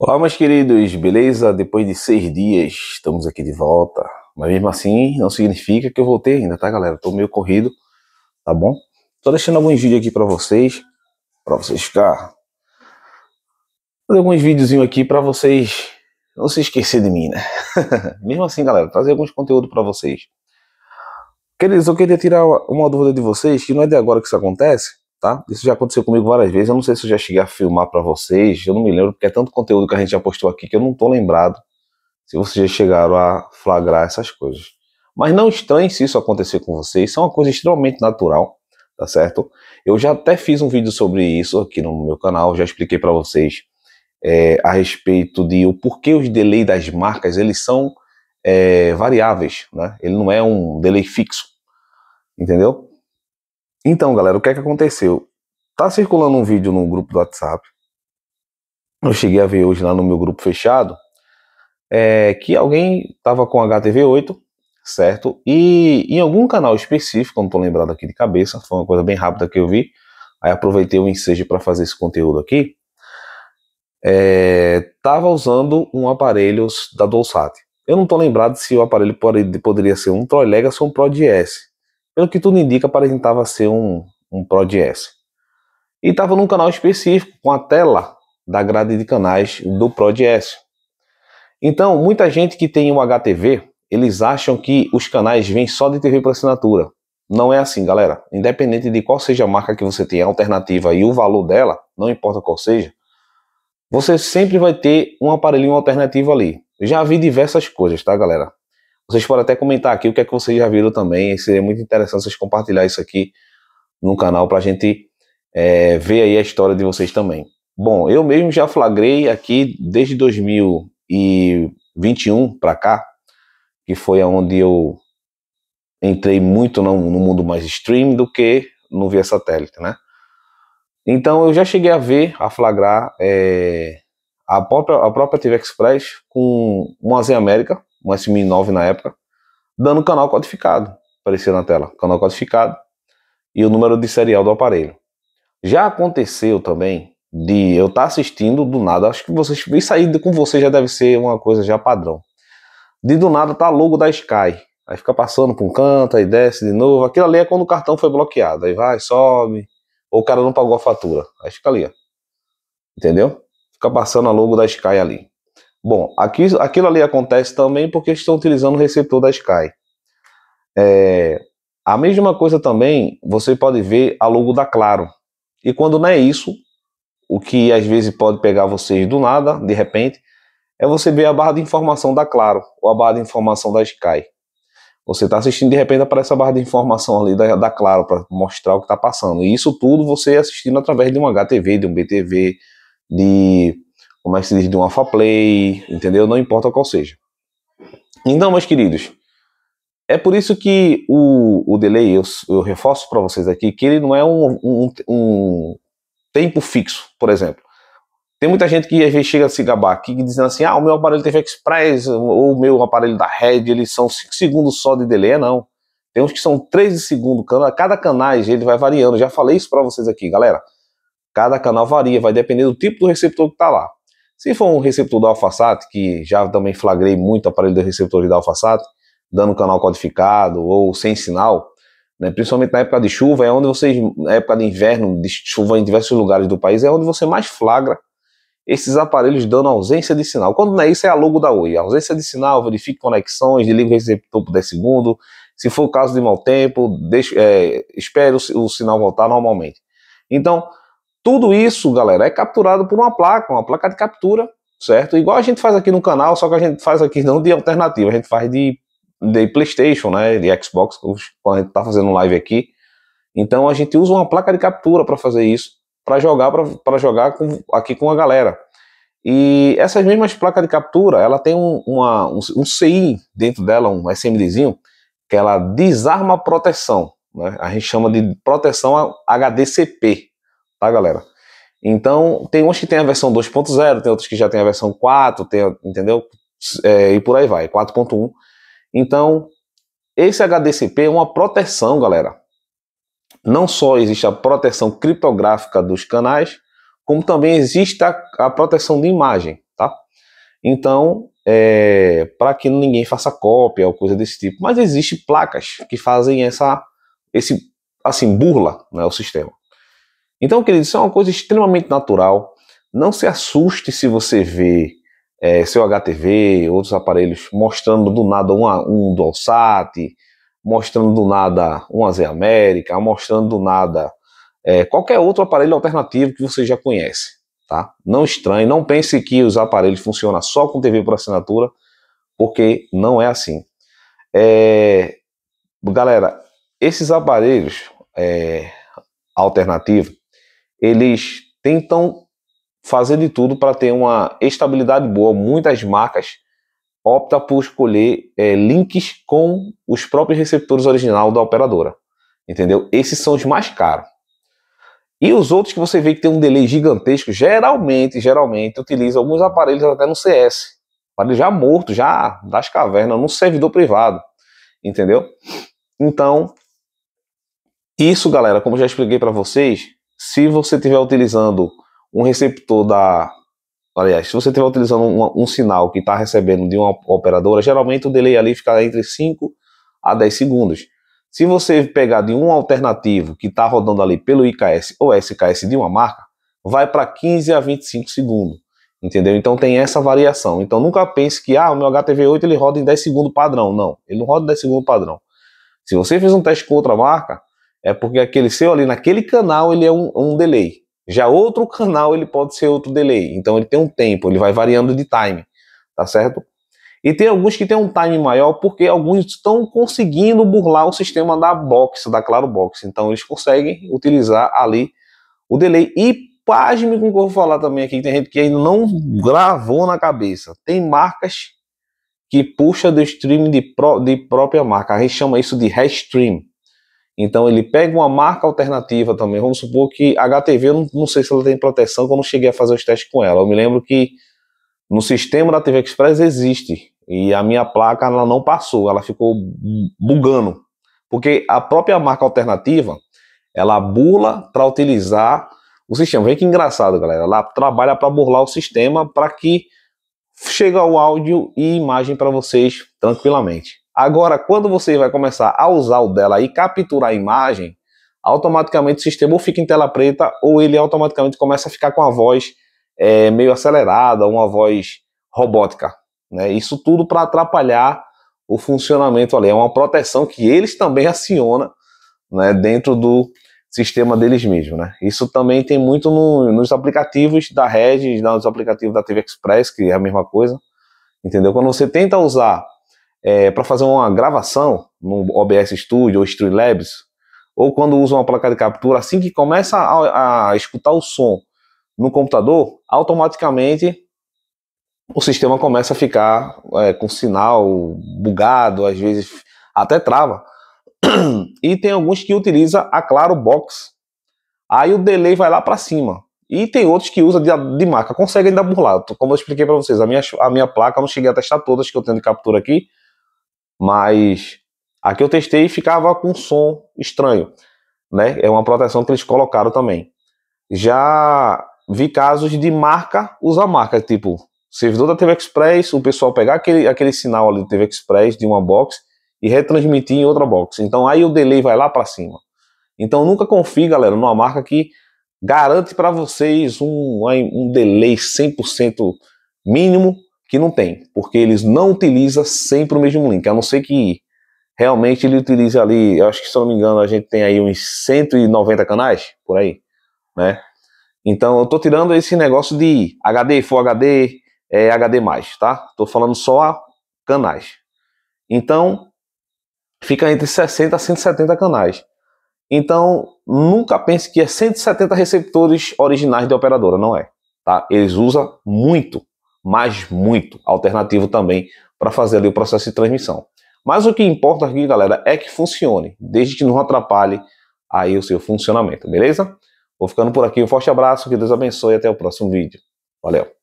Olá, meus queridos, beleza? Depois de seis dias, estamos aqui de volta. Mas mesmo assim, não significa que eu voltei ainda, tá, galera? Tô meio corrido, tá bom? Tô deixando alguns vídeos aqui para vocês, para vocês ficar. Fazer alguns videozinhos aqui para vocês não se esquecer de mim, né? mesmo assim, galera, trazer alguns conteúdos para vocês. Queridos, eu queria tirar uma dúvida de vocês, que não é de agora que isso acontece, tá? Isso já aconteceu comigo várias vezes. Eu não sei se eu já cheguei a filmar para vocês, eu não me lembro, porque é tanto conteúdo que a gente já postou aqui que eu não tô lembrado se vocês já chegaram a flagrar essas coisas. Mas não estranhe se isso acontecer com vocês, isso é uma coisa extremamente natural, tá certo? Eu já até fiz um vídeo sobre isso aqui no meu canal, já expliquei para vocês é, a respeito de o porquê os delay das marcas, eles são é, variáveis, né? Ele não é um delay fixo, entendeu? Então, galera, o que é que aconteceu? Tá circulando um vídeo no grupo do WhatsApp. Eu cheguei a ver hoje lá no meu grupo fechado. É, que alguém tava com HTV8, certo? E em algum canal específico, não tô lembrado aqui de cabeça, foi uma coisa bem rápida que eu vi. Aí aproveitei o ensejo para fazer esse conteúdo aqui. É, tava usando um aparelho da Dolsat. Eu não tô lembrado se o aparelho poderia ser um Troy Legacy ou um Pro DS. Pelo que tudo indica, aparentava ser um, um Pro DS E estava num canal específico, com a tela da grade de canais do Pro DS. Então, muita gente que tem o HTV, eles acham que os canais vêm só de TV por assinatura. Não é assim, galera. Independente de qual seja a marca que você tem, a alternativa e o valor dela, não importa qual seja, você sempre vai ter um aparelhinho alternativo ali. Já vi diversas coisas, tá, galera? Vocês podem até comentar aqui o que é que vocês já viram também. Seria muito interessante vocês compartilhar isso aqui no canal para a gente é, ver aí a história de vocês também. Bom, eu mesmo já flagrei aqui desde 2021 para cá, que foi aonde eu entrei muito no, no mundo mais stream do que no via satélite, né? Então eu já cheguei a ver, a flagrar é, a, própria, a própria TV Express com um Azen América, um SM9 na época, dando canal codificado. Aparecia na tela, canal codificado e o número de serial do aparelho. Já aconteceu também de eu estar tá assistindo do nada, acho que vocês, isso aí com você já deve ser uma coisa já padrão. De do nada tá logo da Sky, aí fica passando por um canto, aí desce de novo. Aquilo ali é quando o cartão foi bloqueado, aí vai, sobe, ou o cara não pagou a fatura, aí fica ali, ó. entendeu? Fica passando a logo da Sky ali. Bom, aqui, aquilo ali acontece também porque estão utilizando o receptor da Sky. É, a mesma coisa também você pode ver a logo da Claro. E quando não é isso, o que às vezes pode pegar vocês do nada, de repente, é você ver a barra de informação da Claro ou a barra de informação da Sky. Você está assistindo, de repente aparece a barra de informação ali da, da Claro para mostrar o que está passando. E isso tudo você assistindo através de um HTV, de um BTV, de como é que se diz, de um alpha play, entendeu? Não importa qual seja. Então, meus queridos, é por isso que o, o delay, eu, eu reforço para vocês aqui, que ele não é um, um, um, tempo fixo, por exemplo. Tem muita gente que às vezes chega a se gabar aqui dizendo assim, ah, o meu aparelho TV Express ou o meu aparelho da Red, eles são 5 segundos só de delay, é, não. Tem uns que são 13 segundos, cada canais ele vai variando, já falei isso para vocês aqui, galera. Cada canal varia, vai depender do tipo do receptor que tá lá. Se for um receptor da AlphaSat, que já também flagrei muito aparelho de receptores da AlphaSat, dando canal codificado ou sem sinal, né, principalmente na época de chuva, é onde vocês, na época de inverno, de chuva em diversos lugares do país, é onde você mais flagra esses aparelhos dando ausência de sinal. Quando não é isso, é a logo da Oi. A ausência de sinal, verifique conexões, desliga o receptor por 10 segundos. Se for o caso de mau tempo, deixe, é, espere o, o sinal voltar normalmente. Então, tudo isso, galera, é capturado por uma placa, uma placa de captura, certo? Igual a gente faz aqui no canal, só que a gente faz aqui não de alternativa, a gente faz de, de PlayStation, né? De Xbox, quando a gente tá fazendo live aqui. Então a gente usa uma placa de captura para fazer isso, para jogar, para jogar com, aqui com a galera. E essas mesmas placas de captura, ela tem um, uma, um, um, CI dentro dela, um SMDzinho, que ela desarma a proteção. Né? A gente chama de proteção HDCP tá, galera? Então, tem uns que tem a versão 2.0, tem outros que já tem a versão 4, tem, entendeu? É, e por aí vai, 4.1. Então, esse HDCP é uma proteção, galera. Não só existe a proteção criptográfica dos canais, como também existe a, a proteção de imagem, tá? Então, é, para que ninguém faça cópia ou coisa desse tipo. Mas existem placas que fazem essa, esse, assim, burla né, o sistema. Então, queridos, isso é uma coisa extremamente natural. Não se assuste se você vê é, seu HTV, outros aparelhos mostrando do nada uma, um DualSat, mostrando do nada um AZ América, mostrando do nada é, qualquer outro aparelho alternativo que você já conhece. Tá? Não estranhe, não pense que os aparelhos funcionam só com TV por assinatura, porque não é assim. É, galera, esses aparelhos é, alternativos, eles tentam fazer de tudo para ter uma estabilidade boa. Muitas marcas optam por escolher é, links com os próprios receptores original da operadora. Entendeu? Esses são os mais caros. E os outros que você vê que tem um delay gigantesco, geralmente, geralmente utiliza alguns aparelhos até no CS. Aparelho já morto, já das cavernas, num servidor privado. Entendeu? Então, isso, galera, como já expliquei para vocês, se você estiver utilizando um receptor da. Aliás, se você estiver utilizando um, um sinal que está recebendo de uma operadora, geralmente o delay ali fica entre 5 a 10 segundos. Se você pegar de um alternativo que está rodando ali pelo IKS ou SKS de uma marca, vai para 15 a 25 segundos. Entendeu? Então tem essa variação. Então nunca pense que ah, o meu HTV8 ele roda em 10 segundos padrão. Não, ele não roda em 10 segundos padrão. Se você fez um teste com outra marca, é porque aquele seu ali naquele canal ele é um, um delay. Já outro canal ele pode ser outro delay. Então ele tem um tempo, ele vai variando de time, tá certo? E tem alguns que tem um time maior porque alguns estão conseguindo burlar o sistema da box, da Claro Box. Então eles conseguem utilizar ali o delay. E pasme com o que eu vou falar também aqui, tem gente que ainda não gravou na cabeça. Tem marcas que puxa do stream de, pró de própria marca. A gente chama isso de restream. Então ele pega uma marca alternativa também. Vamos supor que HTV, eu não, não sei se ela tem proteção, quando eu cheguei a fazer os testes com ela. Eu me lembro que no sistema da TV Express existe. E a minha placa ela não passou, ela ficou bugando. Porque a própria marca alternativa, ela burla para utilizar o sistema. Vê que engraçado, galera. Ela trabalha para burlar o sistema para que chegue o áudio e imagem para vocês tranquilamente. Agora, quando você vai começar a usar o dela e capturar a imagem, automaticamente o sistema ou fica em tela preta ou ele automaticamente começa a ficar com a voz é, meio acelerada, uma voz robótica. Né? Isso tudo para atrapalhar o funcionamento ali. É uma proteção que eles também acionam né, dentro do sistema deles mesmos. Né? Isso também tem muito no, nos aplicativos da Regis, nos aplicativos da TV Express, que é a mesma coisa. Entendeu? Quando você tenta usar é, para fazer uma gravação no OBS Studio ou Streamlabs, ou quando usa uma placa de captura, assim que começa a, a escutar o som no computador, automaticamente o sistema começa a ficar é, com sinal bugado, às vezes até trava. E tem alguns que utiliza a Claro Box. Aí o delay vai lá para cima. E tem outros que usa de, de marca, consegue ainda burlar. Como eu expliquei para vocês, a minha, a minha placa, eu não cheguei a testar todas que eu tenho de captura aqui, mas aqui eu testei ficava com um som estranho, né? É uma proteção que eles colocaram também. Já vi casos de marca usar marca, tipo servidor da TV Express, o pessoal pegar aquele, aquele sinal ali do TV Express de uma box e retransmitir em outra box. Então aí o delay vai lá para cima. Então nunca confie, galera, numa marca que garante para vocês um, um delay 100% mínimo que não tem, porque eles não utilizam sempre o mesmo link, a não ser que realmente ele utilize ali, eu acho que se eu não me engano, a gente tem aí uns 190 canais por aí, né? Então eu tô tirando esse negócio de HD, Full HD, é, HD+, tá? Tô falando só canais. Então fica entre 60 a 170 canais. Então, nunca pense que é 170 receptores originais da operadora, não é, tá? Eles usam muito mas muito alternativo também para fazer ali o processo de transmissão. Mas o que importa aqui, galera, é que funcione, desde que não atrapalhe aí o seu funcionamento, beleza? Vou ficando por aqui, um forte abraço, que Deus abençoe e até o próximo vídeo. Valeu!